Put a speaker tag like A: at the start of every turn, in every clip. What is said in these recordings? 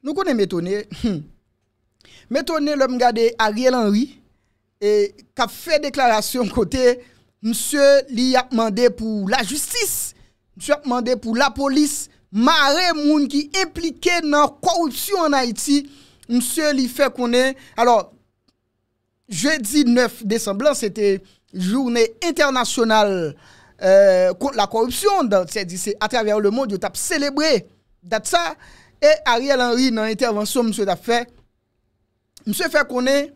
A: Nou konen metone, hmm. metone lòm gade Ariel Henry, e kap fè deklarasyon kote, msè li ap mande pou la jistis, msè ap mande pou la polis, mare moun ki implike nan korupsyon an Haiti, msè li fè konen, alò, jè di 9 désemblan, sè te jounè internasyonal kont euh, la korupsyon, a tè avèr le moun, yo tap sèlebrè dat sa, E Ariel Henry nan intervensyon mswe da fek, mswe fek konen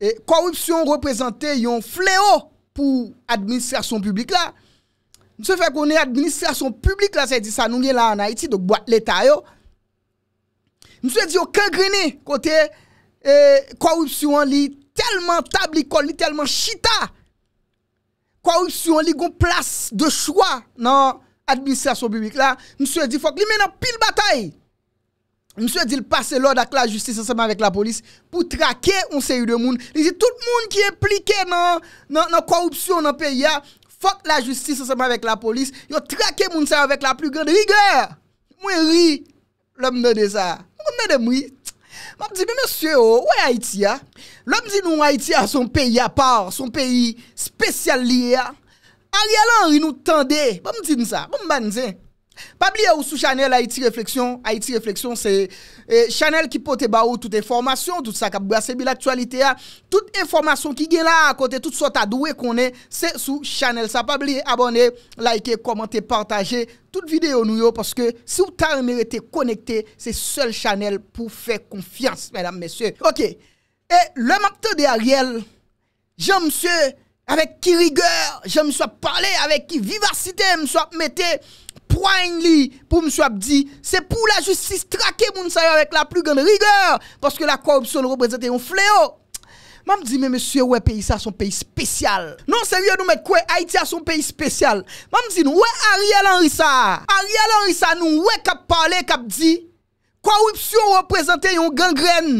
A: e korupsyon reprezenten yon fleo pou administrasyon publik la. Mswe fek konen administrasyon publik la, se di sa nou li la an Haiti, dok boat leta yo. Mswe di yo kagreni kote e, korupsyon li telman tabli kol, li telman chita. Korupsyon li gon plas de chwa nan administrasyon publik la. Mswe di fok li menan pil batayi. Mse di l pase lò dake la justise seman vek la polis pou trake un seyu de moun. Li si tout moun ki implike nan korupsyon nan peya, fok la justise seman vek la polis, yo trake moun seyo vek la plus grande rigèr. Mwen ri lòm de de sa. Mwen de de mwi. Mwen di, mwen monsye o, oh, wè Haiti ya? Lòm di nou Haiti ya son peya par, son peyi spesyal liya. Ali alè anri nou tende. Mwen di nou sa, mwen ban di sa. Pas oublier ou sous Chanel Haïti Réflexion. Haïti Réflexion, c'est eh, Chanel qui pote ba ou toute information, tout ça qui brassé l'actualité, ah. toute information qui est là à côté, tout ce a doué qu'on est, c'est sous Chanel. Ça pas oublier abonner, liker, commenter, partager toute vidéo nous parce que si vous avez été connecté, c'est seul Chanel pour faire confiance, mesdames, messieurs. Ok. Et le matin de Ariel, Jean-Monsieur, avec qui rigueur, je me parler, parlé, avec qui vivacité, je me mettre Prine li pou msou ap di, se pou la justice trake moun sa yo avèk la plu gen de rigèr, paske la korupsyon ou reprezentè yon fleo. Ma m di, men msou, wè peyi sa son peyi spesyal. Non, se rye nou mè kwe Haiti a son peyi spesyal. Ma m di nou, wè Ariel Anrisa. Ariel Anrisa nou wè kap pale kap di, korupsyon ou reprezentè yon gen gren.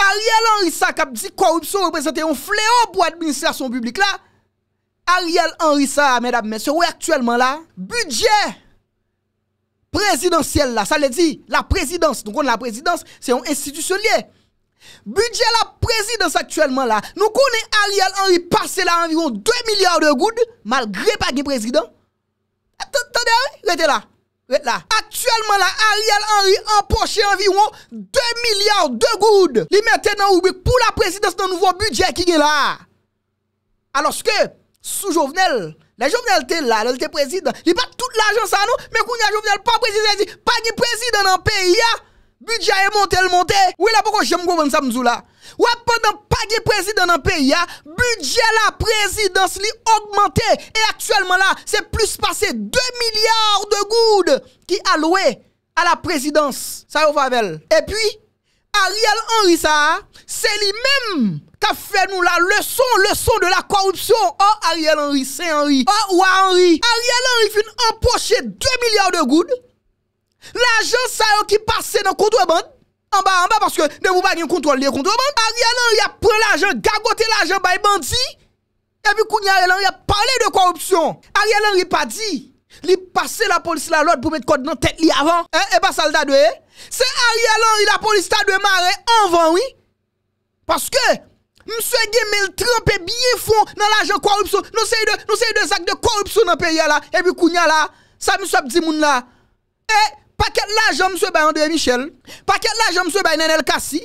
A: Ariel Anrisa kap di, korupsyon ou reprezentè yon fleo pou administrasyon publik la. Ariel Anrisa, men msou, wè aktuelman la, budget. Prezidansyel la, sa le di, la prezidans, nou konen la prezidans, se yon institusyon liye. Budye la prezidans aktuellement la, nou konen Ariel Henry pase la environ 2 milyard de goud, malgre pa gen prezidans. Ete, ete la, ete la. Aktuellement la, Ariel Henry empoche environ 2 milyard de goud. Li mèten nan oube pou la prezidans nan nouvo budye ki gen la. Aloske, sou jovenel... Les Jovenel était là, le président. Il pas tout l'argent ça nous, mais qu'on a journal pas président, dit pas de président dans le pays Budget est monté, le monté. Oui, là, pourquoi j'aime comprendre ça, Mzou là? Ouais, pendant pas de président dans le pays, budget la présidence li augmenté. Et actuellement là, c'est plus passé 2 milliards de goudes qui alloués à la présidence. Ça, au favel. Et puis, Ariel Henry, ça, c'est lui-même Ta fè nou la lèson, lèson de la korupsyon. Oh Ariel Henry, Saint Henry. Oh oua Henry. Ariel Henry fin empoche 2 milyard de goud. La jè sa yon ki pase nan kontreband. An ba an ba parce que ne vou bagi yon kontrol de kontreband. Ariel Henry a pren la jè, gagote la jè bay bandi. E bi kouni Ariel Henry a parle de korupsyon. Ariel Henry pa di. Li pase la polisi la lòd pou met kòd nan tèt li avan. Eba sa l'da dwe. Se Ariel Henry la polisi ta dwe mare anvan. Parce que... mswe gen me l trempe biye fon nan l ajan korupsyon, nou se yi de non sak de korupsyon nan peye la, e bi kounya la, sa mswe ap di moun la, e, paket l ajan mswe bay Andre Michel, paket l ajan mswe bay Nenel Kassi,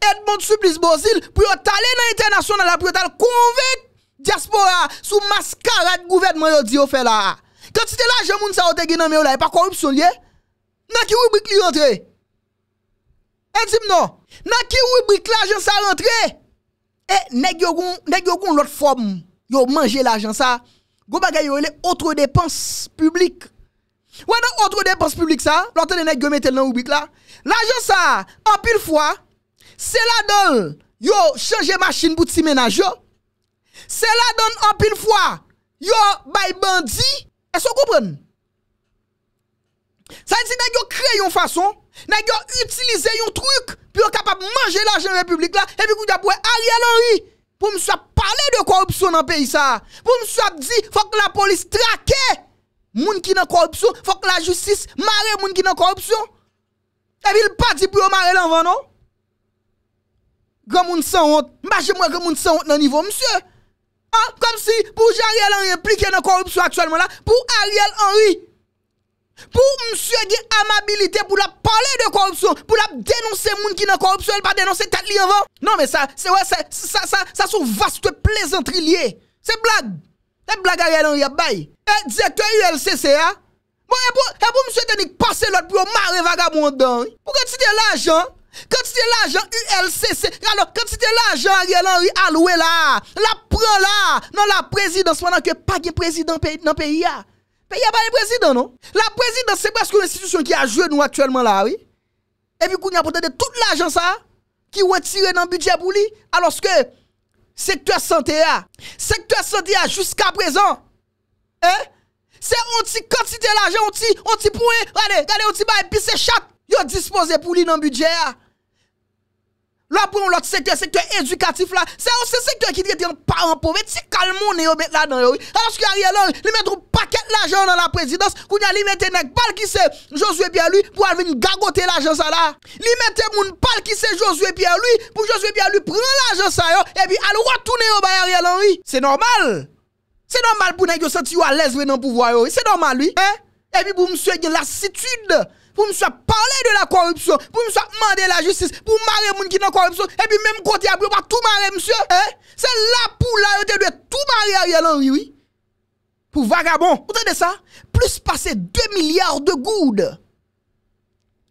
A: Edmond Souplisse-Bosil, pou yo tale nan internasyon nan la, pou yo tale konvek diaspora, sou maskara gouvedman yo di yo fe la, ket si te l ajan moun sa ote gen nan me ou la, e pa korupsyon liye, nan ki wibri kli rentre, e di mnon, nan ki wibri kli ajan sa rentre, Et eh, nèg yo gon nèg l'autre forme, yo manger l'argent ça. Go bagay yo les autres dépenses publiques. Ouais dans autre dépenses publiques ça, l'autre nèg yo mettel dans rubrique là. L'argent ça, en pile fois, c'est la donne. Yo changer machine pour petit ménage yo. C'est la donne en pile fois. Yo bay bandi Est-ce que vous comprenez Ça dit nèg yo créé une façon Nè gyo utilize yon truc pou yo kapap manje la gen republik la, evi kou di ap wè Ariel Henry pou mswa pale de korupsyon nan peyi sa. Pou mswa ap di fok la polis trake moun ki nan korupsyon, fok la justis mare moun ki nan korupsyon. Evi l pa di pou yo mare lan van nou. Gè moun san wot, mbache mwen gè moun san wot nan nivou mswe. An, ah, kom si, pou jè Ariel Henry implike nan korupsyon akselman la, pou Ariel Henry. Pou msye gen amabilite pou la pale de korupsyon Pou la denonse moun ki nan korupsyon El pa denonse tat li avan Nan men sa sou vaste plezentri liye Se blag Se blag a gen anri ap bay E dize te ulcc Mwen e pou msye tenik pase lot pou yo mare vaga moun dan Pou kante se te la jan Kante se te la jan ulcc Kante se te la jan a gen anri alwe la La pran la Nan la prezidans Mwen anke pa gen prezidans nan peyi ya il n'y a pas de président, non La présidence, c'est presque une institution qui a joué nous actuellement là, oui. Et puis, qu'on a peut de toute l'argent ça, qui retiré dans le budget pour lui, alors que secteur santé a, secteur santé a jusqu'à présent, hein? C'est un petit quantité l'argent, un petit, on point, regardez, regardez, un petit bail, puis c'est chaque, a disposé pour lui dans le budget. Ah. La pou yon lot sektor, sektor edukatif la, seyon sektor ki diye diyon paren pou vet, si kalmon yo bet la nan yoy. Anos ki Ariel Henry li metrou paket la jen nan la prezidans, kou nye li mette nek pal ki se Josue Pierre lui pou alve yon gagote la jen sa la. Li mette moun pal ki se Josue Pierre lui pou Josue Pierre lui pren la jen sa yo, ebi alwa toune yo bay Ariel Henry. Se normal, se normal pou nek yo senti yo al leswe nan pou voyo, se normal yoy. Ebi pou mse yon lassitude. pour me parler de la corruption, pour me demander la justice, pour marrer moun qui dans corruption, et puis même côté abri, pas tout marrer, monsieur. Hein? C'est là pour la de tout marrer Ariel Henry, oui. Pour vagabond, vous entendez ça? Plus passer 2 milliards de goudes.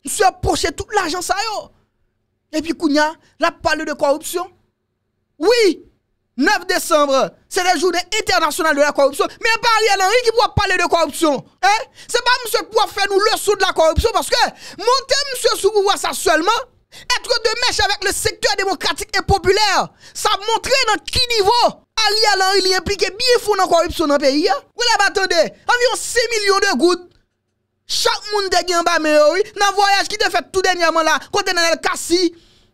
A: Monsieur approché tout l'argent ça yo. Et puis Kounia, la parle de corruption. Oui, 9 décembre, c'est la journée internationale de la corruption. Mais pas Ariel Henry qui pourra parler de corruption. Hein? C'est pas monsieur qui pourra faire nous leçon de la corruption parce que monter monsieur sous pouvoir ça seulement, être de mèche avec le secteur démocratique et populaire, ça montre dans quel niveau Ariel Henry est impliqué bien fou dans la corruption dans le pays. Hein? Vous l'avez attendu, environ 6 millions de gouttes. Chaque monde de en bas, oui, dans le voyage qui te fait tout dernièrement là, côté dans le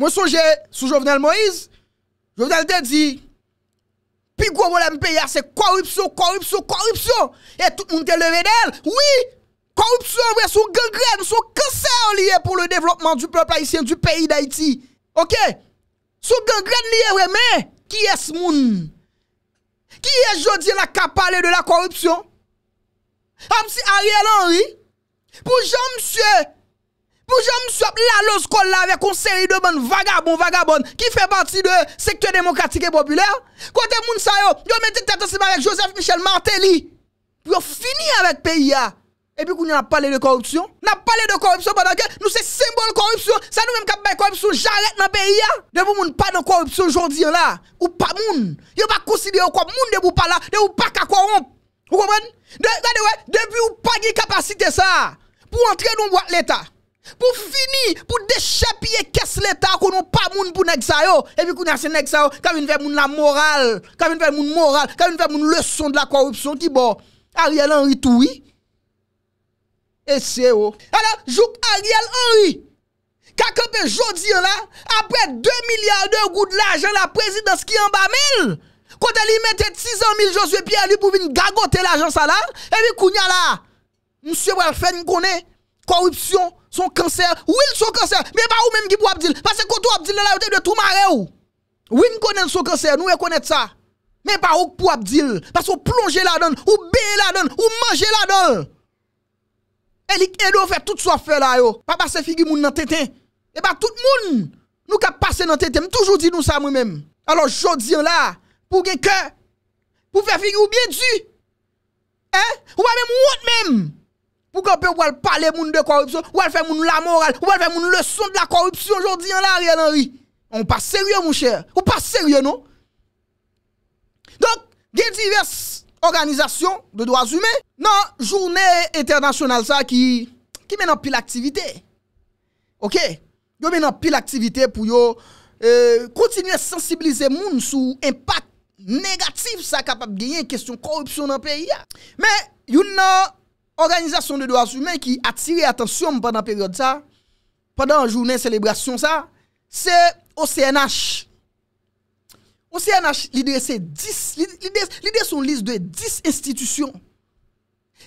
A: Moi, songe sous Jovenel Moïse, Jovenel te dit, plus gros problème pays, c'est corruption, corruption, corruption. Et tout le monde te levé d'elle. Oui, corruption, oui, son gangrène, son cancer lié pour le développement du peuple haïtien, du pays d'Haïti. Ok? Son gangrène lié, mais qui est ce monde? Qui est aujourd'hui, la a parlé de la corruption? Comme si Ariel Henry, pour Jean-Monsieur, Mwou jw ap la lo skol la avè konseri de moun vagabon vagabon ki fè parti de sektè demokratikè popüler. Kon te moun sa yo, yo menti tetasima avèk Joseph Michel Martelly. Yo fini avèk P.I.A. Epi koun yo nap pale de korupsyon. Nap pale de korupsyon banan ke nou se symbol korupsyon. Sa nou mèm kap bay korupsyon, jaret nan P.I.A. De pou moun pa de korupsyon jondien la, ou pa moun. Yo pa kousidè yo kom moun de pou pala, de pou pa ka korump. Mwou kompwèn? De wè, de wè, de wè, de wè, de wè. De wè, de wè, pou fini, pou deshapye kes leta konon pa moun pou nek sa yo e bi kounase nek sa yo ka vin fè moun la moral ka vin fè moun moral ka vin fè moun leçon de la korupsyon ki bo, Ariel Henry toui wi. e se yo ala, jouk Ariel Henry kakon pe jodi yo la apre 2 milyarder gout l'ajan la prezidans ki yon bame konta li mette 600 mil jose pi a li pou vin gagote l'ajan sa la e bi kounase la monsie walfen kone Korupsyon, son kanser, ou il son kanser, me ba ou menm ki pou Abdil, pase koto Abdil nan la yo te de tou mare ou. Ou im konen son kanser, nou e konet sa. Me ba ou pou Abdil, pase ou plonje la don, ou beye la don, ou manje la don. Elik edo fe tout sa fe la yo, pa pase figi moun nan tete. E ba tout moun nou ka pase nan tete, m toujou di nou sa mou menm. Alo jodi an la, pou gen ke, pou fe figi ou bie du, ou pa menm ou ot menm. Pou kape ou wale pale moun de korupsyon, ou wale fe moun la moral, ou wale fe moun le son de la korupsyon, jodi yon la riyan anri. Ou pa seryon moun chè, ou pa seryon nou. Donk, gen divers organizasyon de doaz humè, nan jounè internasyonal sa ki men an pi l'aktivite. Ok, yo men an pi l'aktivite pou yo kontinuyen euh, sensibilize moun sou empak negatif sa kapap genyen kestyon korupsyon nan peyi ya. Men, yon nan... organisation de droits humains qui attire attention pendant période ça, pendant journée célébration ça, c'est OCNH. OCNH, l'idée c'est 10, l'idée une liste de 10 institutions.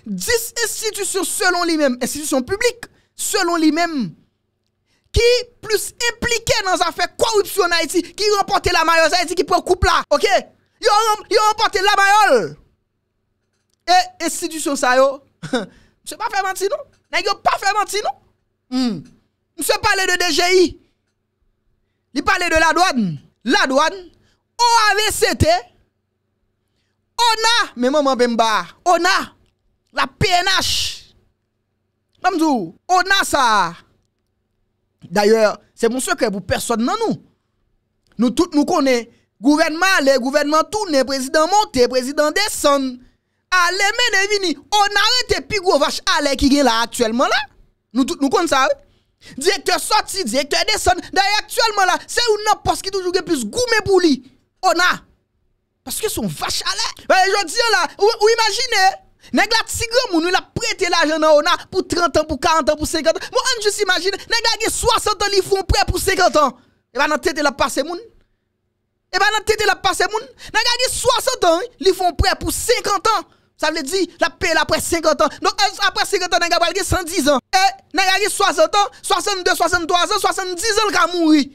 A: 10 institutions selon lui-même, institutions publiques selon lui-même, qui plus impliquées dans affaires corruption en Haïti, qui remporte la maillot Haïti, qui prend couple là, ok? Ils ont remporté la maillot. Et institutions ça yo, Mse pa fe manti nou? Nan yon pa fe manti nou? Hmm. Mse pale de DGI Ni pale de la douan La douan OAVCT ONA ONA La PNH ONA sa D'ayor se moun sekre pou person nan nou Nou tout nou kone Gouvernement le, gouvernement toune Prezident monte, prezident deson Mwen Alemen e vini, ona rete pi gwo vache alek ki gen la aktuelman la. Nou kon sa ve. Direkter soti, direktor deson, deyre aktuelman la, se ou nan pos ki tou jougen plus goume pou li. Ona. Paske son vache alek. Ve yo diyo la, ou imajine, neg la tsi gwa moun ou la prete eh la jenna ona pou 30 an, pou 40 an, pou 50 an. Mwen anjous imajine, neg a ge 60 an li foun pre pou 50 an. E ba nan tete la pase moun. E ba nan tete la pase moun. Neg a ge 60 an li foun pre pou 50 an. Ça veut dire, la paix après 50 ans. Donc, euh, après 50 ans, on a 110 ans. Et, eh, on a 60 ans, 62, 63 ans, 70 ans, on a mouru.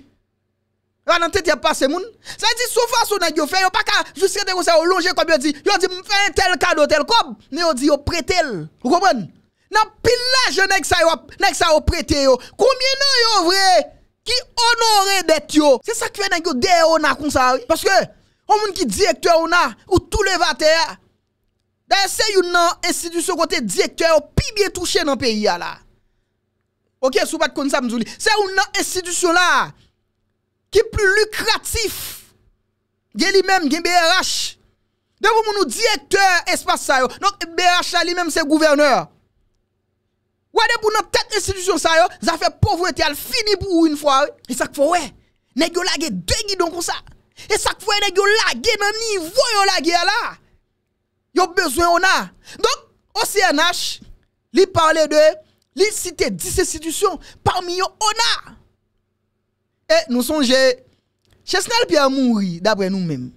A: Là, dans tête, il n'y a pas de moun. Ça veut dire, souvent, façon on a fait, on pas qu'à, jusqu'à des ça, on longe, comme il dit, on dit, fais tel cadeau, tel cob. Mais on dit, prêtez prête Vous comprenez? Dans pile n'a je que ça, on prête Combien de yo, vrai? Qui honore d'être C'est ça qui fait, on a comme ça, Parce que, on monde qui directeur, on a, ou tout le Dè se yon nan institisyon kote direktor, pi biye touche nan peyi a la. Ok, sou pat kon sa mzou li. Se yon nan institisyon la, ki pli lukratif, gen li menm gen BRH. Dè pou mounou direktor espas sa yo. Non, BRH li menm se gouverneur. Wè dè pou nan tet institisyon sa yo, zafè povwete al fini pou ou yon fwa. E sak fwe, ne gyo lage dè gi don kon sa. E sak fwe, ne gyo lage menm ni voyon lage a la. Yo besoin on a. Donc, OCNH, il parlait de, li citait 10 institutions, parmi yon on a. Et nous songe Chesnel Pierre mourit d'après nous-mêmes.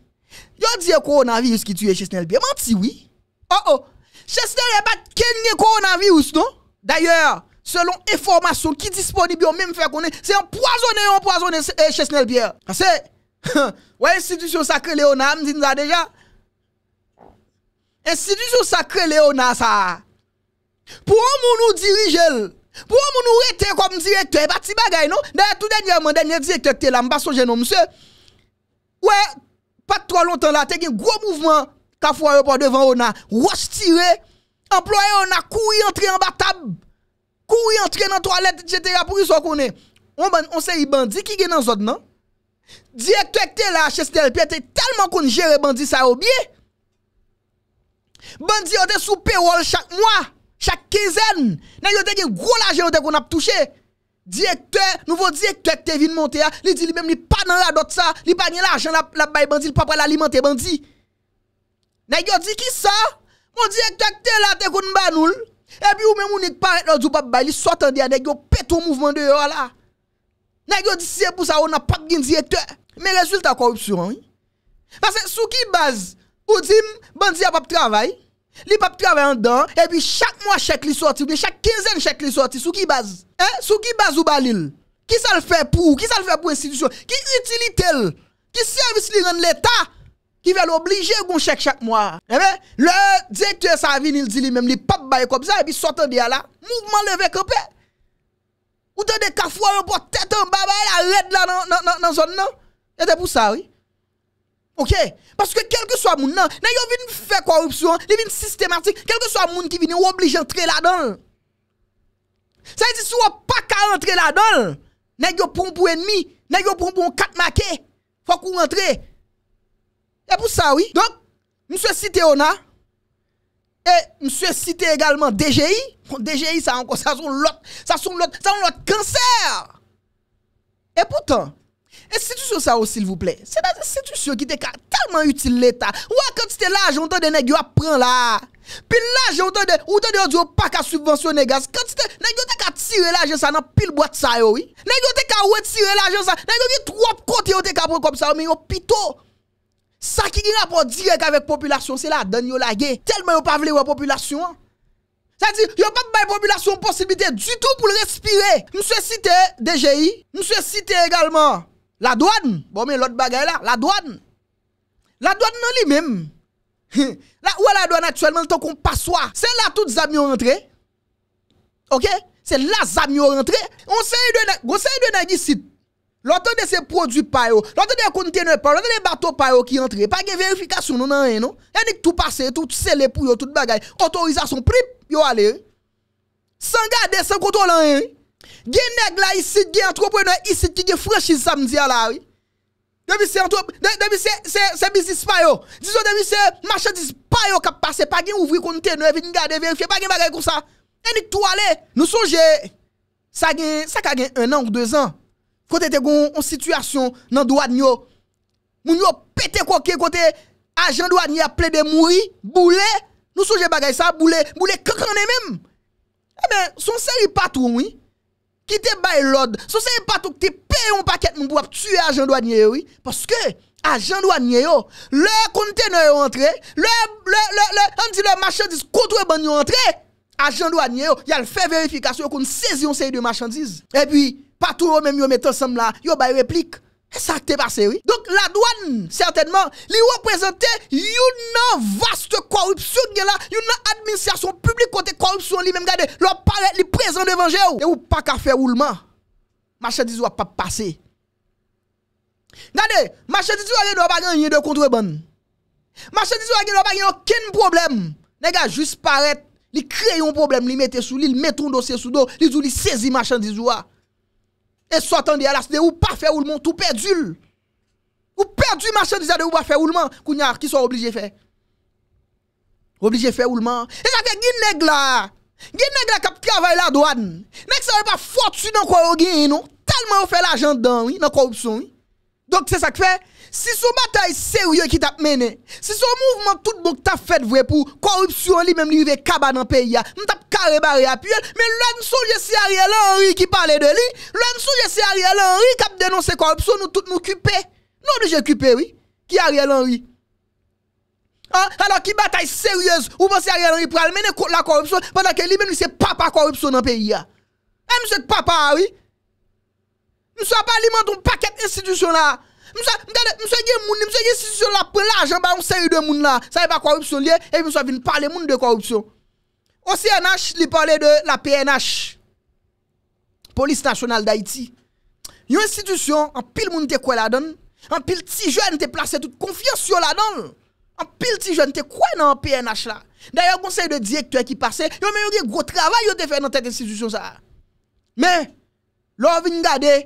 A: Yon dit coronavirus qui tue Chesnel Pierre. Menti oui. Oh oh. Chesnel n'est pas de coronavirus, non? D'ailleurs, selon information qui disponible, même fait est c'est empoisonné, empoisonné eh, Chesnel Pierre. C'est, ouais, institution sacrée Léonard, nous dit déjà. Ensi di sou sakre le ou nan sa. Pou ou moun nou dirijel. Pou ou moun nou rete kom direk te. Ba ti bagay nou. Deye tout denye moun denye direktekte la. Mba sou jenou mse. Ou e patro lontan la. Tek gen gro mouvment. Ka fwa repo devan ou nan. Rostire. Amploye ou nan kou y entre en ba tab. Kou y entre nan toalet et jete ya. Pou y so konen. Ou se y bandi ki gen nan zot nan. Direktekte la. Che se derpete. Talman kon jere bandi sa ou biye. Bandi yo te soupe wol chak mwa, chak kinzen Nè yo te gen gro la jen yo te kon ap touche Direkte, nouvo direkte te vin monte ya ah. Li di li mèm li pa nan la dot sa Li pa gen la ajan la bay bandi, li pa pa lalimante bandi Nè yo di ki sa Kon direkte te la te kon banoul E pi ou mè mouni te paret la zoupa bay Li sotan de ya, nè yo petou mouvment de yo la Nè yo di siye pou sa ou na pak gen direkte Me rezulta korupsyon Pase sou ki baz Nè yo di siye pou sa ou na pak gen direkte Ou dit, n'y a pas travail. Li pas travail en dedans et puis chaque mois chèque li sorti, ou chaque quinzaine chèque li sorti sous qui base Hein, sous qui base ou balil Qui ça le fait pour Qui ça le fait pour l'institution Qui utilise-t-elle Qui service li rend l'état qui va l'obliger à un chèque chaque mois. Eh ben, le directeur sa vient, il dit lui-même, il pas travail comme ça, et puis sortant de là, mouvement levé campé. Ou t'as des cafouas, on porte tête en bas, Il bah, arrête là, dans la zone, non? C'est pour ça, oui. Ok, paske kelke swa moun nan, nan yo vin fè korupsyon, li vin sistematik, kelke swa moun ki vin yo oblige entre la don. Se yi sou wapak a entre la don, nan yo proun pou ennimi, nan yo proun pou an kat make, fwa kou entre. E pou sa wii, donk, mswe site ona, e mswe site egalman DGI, DGI sa an kon, sa son lot, sa son lot, sa son lot kanser. E pou tan, Institution ça aussi, s'il vous plaît. C'est des institutions qui étaient tellement utile l'État. Ouais, quand c'était l'argent, on des nègres qui là. Puis l'argent, on de, ou de dire, oh, pas qu'à subventionner gaz. Quand c'était, nègres qui ont tiré l'argent, ça dans pile boîte ça, oui. Nègres qui ont retiré l'argent, ça. Nègres qui ont trois côtés, on te comme ça, mais ont pito. Ça qui a rapport direct avec la population, c'est la donne yo lagué. Tellement yo pas la population. Hein. C'est-à-dire, yo pas la population possibilité du tout pour respirer. Monsieur cité DGI, monsieur cité également La doan, bon men lout bagay la, la doan, non, la doan nan li menm, la ou la doan aktuelman ton kon paswa, se la tout zami yo rentre, ok, se la zami yo rentre, on se yi de nan, go se yi de nan yi sit, loutan de se produ pa yo, loutan de kontene pa yo, loutan de bato pa yo ki rentre, pa gen verifikasyon nou nan yi nou, enik tout pase, tout sele pou yo, tout bagay, otorizasyon prip yo ale, san gade san koto lan yi, Gye neg la isid, gye antropoy nan isid ki gye fweshiz samdia la wè. Demi se antropoy, demi se sebi zispa yo. Dizo demi se machè zispa yo kap pase. Pa gen ouvri kontè nan evi gen gade, evi gen fye. Pa gen bagay kou sa. Enik tou ale. Nou sonje, sa kagen 1 an ou 2 an. Kote te goun on situasyon nan doad nyo. Moun yo pete koke kote ajan doad nyo aple de mouri. Boulè. Nou sonje bagay sa. Boulè. Boulè kakande mèm. Eh e men, son seri patrou mwen. ki te bay lod, sou se yon patou ki te pey yon paket, mou bwa ptue ajandwa nye yo, paske ajandwa nye yo, le kontene yon entre, le, le, le, le, hamdi le machandise koutwe ban yon entre, ajandwa nye yo, yal fe verifikasyon kon sezyon sey de machandise, e pi patou yo menm yo metan sam la, yo bay replik, Ça été passé, oui. Donc, la douane, certainement, lui représente une vaste corruption, une administration publique côté corruption, lui-même, regardez, leur paraît, présent devant vous. E Et ou pas qu'à faire roulement. Marchandise ou pas passer. Regardez, marchandise ou pas gagné, de contrebande. Marchandise ou pas gagner aucun problème. Les gars, juste paraître, ils créent un problème, ils mettent sous, l'île, mettent un dossier sous dos, ils saisit marchandise ou E sotan di alas de ou pa fè oulman tout pèdul. Ou pèdul machin di zade ou pa fè oulman. Kounyar, ki sou oblije fè? Oblije fè oulman. E zake gineg la. Gineg la kap kia vay la doan. Nèk se wè pa fòt su nan kwa ou gine. Talman ou fè la jant dan. Nan kwa oubson. Donk se sa k fè. Si sou batay seryoy ki tap mene, si sou mouvment tout bonk tap fet vwe pou korupsyon li menm li yve kaba nan peyi ya, m tap kare bari api el, men lansou jese a riel anri ki pale de li, lansou jese a riel anri kap denonse korupsyon nou tout nou kipe, nou nou jekipe wii, ki a riel anri. An, alo ki batay seryoy ou mense bon, a riel anri pral mene la korupsyon, pandan ke li menm li se papa korupsyon nan peyi ya. E eh, mse papa wii. Mse apaliment un paket institisyon la, Mwen se yon moun, mwen se yon sisyon la plajan, ba yon se yon de moun la. Sa yon pa korupsyon liye, e yon se yon vin pale moun de korupsyon. O CNH li pale de la PNH. Police National Daiti. Yon institisyon, an pil moun te kwe la don. An pil ti jen te place tout konfiyans yon la don. An pil ti jen te kwe nan PNH la. Daya yon moun se yon de direktor ki pase, yon men yon de gro travay yon te fe nan tet institisyon sa. Men, lor vin gade,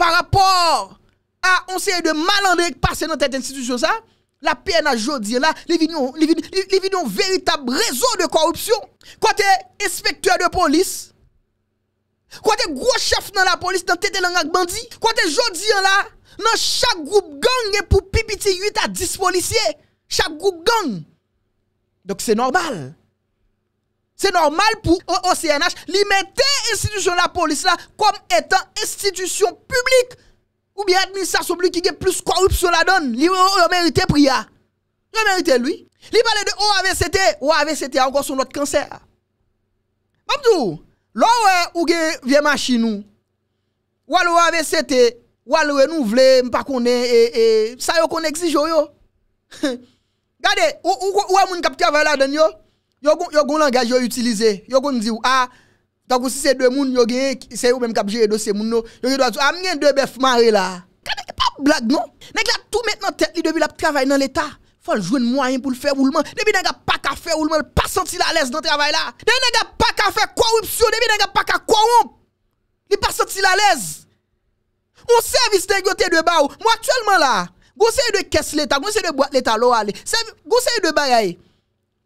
A: par rapport... a onseye de malandre parse nan tete institusyon sa, la peyè nan jodi an la, li vin yon veritab rezo de korupsyon. Kwa te espektuè de polis, kwa te grochef nan la polis, nan tete langak bandi, kwa te jodi an la, nan chak group gang pou pipiti yu ta dis polisye. Chak group gang. Dok se normal. Se normal pou O.C.N.H. li mette institusyon la polis la kom etan institusyon publik. Ou bi et ni sa soubli ki ge plus korupso la don, li yo yo merite priya. Yo merite lui. Li pale de OVCT, OVCT ankon son lot kanser. Mamdou, lò ou e ouge vieman chi nou. Ou al ou OVCT, ou al ou e nou vle, mpa kone, e, e, sa yo kone ksi jo yo. Gade, ou ou ou e moun kapte avay la don yo, yo goun langaj yo utilize, yo goun zi ou a, ah, Tak ou si se dwe moun yoge ek, se yo menm kap jere dosye moun nou, yoge doa sou, amyen ah, dwe bef mare la. Ka neke pa blag nou? Nek la tou met nan tet li dwe bi la pou travay nan l'Etat. Fon jwen mwayen pou l'fèv ou l'man. Nek bi nenga pa ka fè ou l'man, li pa sot si la lèz nan travay la. Nek bi nenga pa ka fè korupsyon, nebi nenga pa ka koromp. Li pa sot si la lèz. Ou servis degyote dwe ba ou. Mou aktuelman la, goun se yon dwe kes l'Etat, goun se yon dwe boat l'Etat lo a li, goun se yon dwe bay a yi.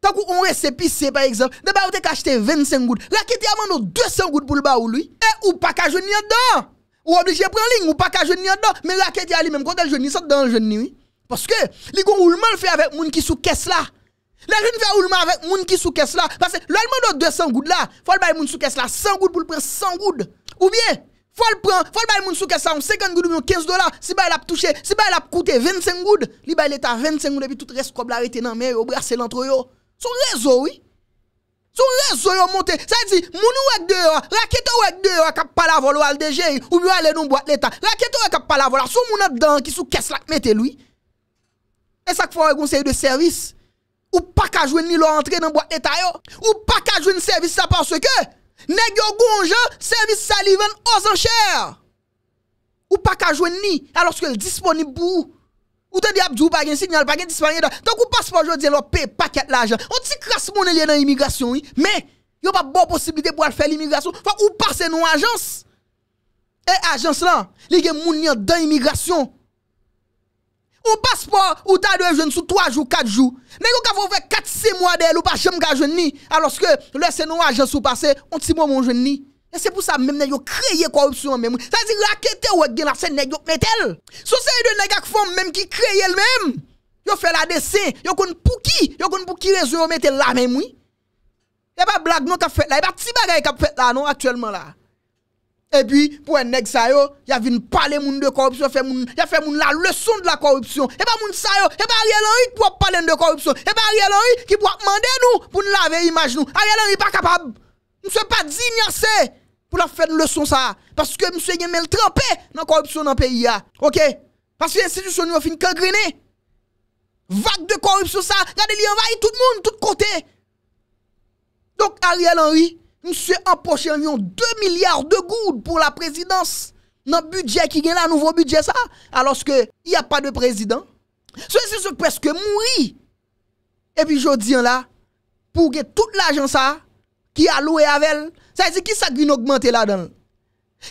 A: Tant qu'on récépissé par exemple, de te acheté 25 gouttes. La qui te 200 gouttes pour le ba ou lui. Et eh, ou pas qu'à jeune dedans. Ou obligé de prendre ligne ou pas qu'à jeune dedans. Mais la qui a lui-même quand elle jeune sort dans jeune oui. Parce que li gon roulement le fait avec moun qui sous caisse là. les jeune fait mal avec moun qui sous caisse là parce que l'allemand 200 gouttes là, faut le bail moun sous caisse là 100 gouttes pour le prendre 100 gouttes. Ou bien faut le prendre, faut le bail moun sous caisse là 50 gouttes ou 15 dollars, si il l'a touché, si il l'a coûté 25 gouttes, li bail l'état 25 gouttes et puis tout reste comme l'arrêté dans mais au brassé l'entre eux. Sou rezo yon monte. Sa yon di, moun ou ek dewa, rakete ou ek dewa kap pala volo al deje yon, ou mou alen yon boate leta. Rakete ou ek kap pala volo, sou moun an dan ki sou kes lak mette lwi. E sak fwa we goun se yon de servis, ou pa kajwen ni lor entre nan boate leta yon, ou pa kajwen servis sa panse ke, negyo goun jan servis saliven ozan chèr. Ou pa kajwen ni, alos ke l disponibou, Ou tan di abjou bagen, sinyal bagen, dispanye dan. Tonk ou paspon jou, diyen lò, pey paket la ajan. Ou ti kras mounen lè nan imigrasyon yi. Men, yon pa bon posibilite pou al fè l'imigrasyon. Fwa ou pasen nou ajans. E ajans lan, li gen mounen lè dan imigrasyon. Ou paspon, ou tan lè jwen sou, 3 jou, 4 jou. Nè yon ka fò vè 4-6 mounen lè, lò pa jem ga jwen ni. A lòs ke lè se nou ajans ou pase, ou ti mounen moun jwen ni. Et c'est pour ça même qu'ils ont créé corruption même. Ça dit dire ou gain la scène nèg metel. So c'est de nèg qui font même qui créent elle-même. Yo fait la dessin, yo kon pour qui, yo kon pour qui raison yo metel la même oui. a pas blague non qu'a fait là, y a pas petit bagay qu'a fait là non actuellement là. Et puis pour un nèg ça yo, y a vinn parler moun de corruption, fait moun, y a fait moun la leçon de la corruption. Et pas moun ça yo, et pas Ariel Henry pour parler de corruption. Et pas Ariel Henry qui pour demander nous pour nous laver image nous. Ariel Henry pas capable. Nous sommes pas digne c'est Ou la fè d'leçon sa. Paske msè gen men l'trempè nan korupsyon nan peyi ya. Ok. Paske yon situsyon nou fin kagrenè. Vak de korupsyon sa. Gade li yon vay tout moun, tout kote. Donk Ariel Henry, msè empoche avyon 2 milyard de goud pou la prezidans. Nan budget ki gen la nouvo budget sa. Aloske yon pa de prezidans. Sò yon se pweske mouri. E pi jodien la, pou gen tout l'agen sa. Ki a loue avel. Sa e zi, ki sa ki yon augmente la don?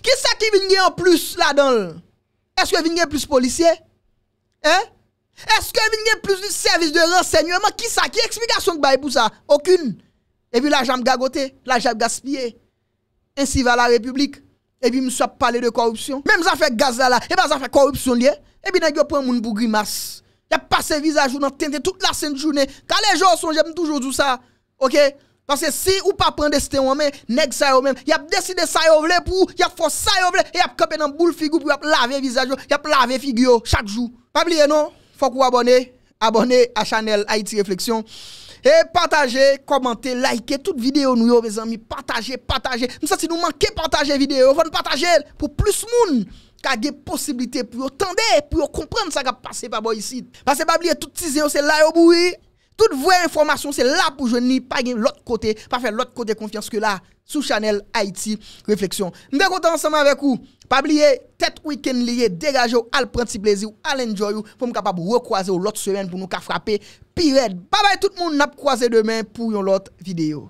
A: Ki sa ki vin gen yon plus la don? Eske vin gen plus polisye? Eh? Eske vin gen plus servis de rensegnou? Eman, ki sa ki? Ekspikasyon ki baye pou sa? Okun. Ebi la jam gagote, la jam gaspye. Ensi va la republik. Ebi mswa pale de korupsyon. Mem zan fe gazala, eba zan fe korupsyon liye. Ebi nan gyo pon moun bou gri mas. Ya pase vizajoun an tente tout la sen jounen. Ka le jò son jèm toujou dousa. Ok? Ok? Nan se si ou pa prende este wame, neg sayo men. Yap deside sayo vle pou, yap fos sayo vle, yap kepe nan bou l figou pou yap lave vizaj yo, yap lave figou yo chak jou. Babliye non, fok ou abone, abone a chanel Haiti Reflexion. E pataje, komante, like, tout videyo nou yo vezan mi, pataje, pataje, mousa si nou manke pataje videyo, von pataje pou plus moun, kage posibilite pou yo tende, pou yo komprende sa gap pase pa bo yisi. Pase babliye tout tize yo se layo bou yi, Tout vwe informasyon se la pou jwen ni pa gen l'ot kote, pa fe l'ot kote konfianske la sou chanel Haiti Reflexyon. Nde konta ansanman vek ou, pa bliye, tet week-end liye, degaje ou al pranti plezi ou al enjoy ou, pou m kapabou rekwaze ou l'ot seren pou nou ka frape, pi red. Pa baye tout moun nap kwaze demen pou yon lot videyo.